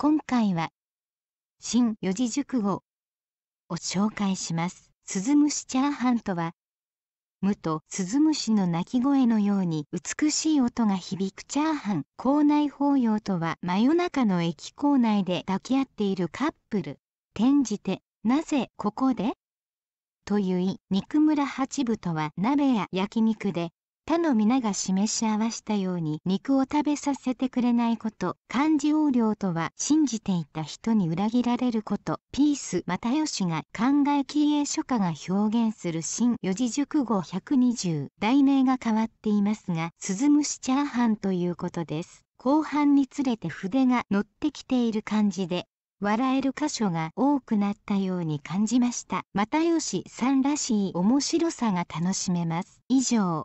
今回は新四字熟語を紹介します鈴虫チャーハンとは無と鈴虫の鳴き声のように美しい音が響くチャーハン校内法要とは真夜中の駅構内で抱き合っているカップル転じてなぜここでという意肉村八部とは鍋や焼肉で他の皆が示し合わしたように肉を食べさせてくれないこと漢字横領とは信じていた人に裏切られることピース又吉が考え経営書家が表現する新四字熟語120題名が変わっていますが鈴虫チャーハンということです後半につれて筆が乗ってきている感じで笑える箇所が多くなったように感じました。又吉さんらしい面白さが楽しめます。以上。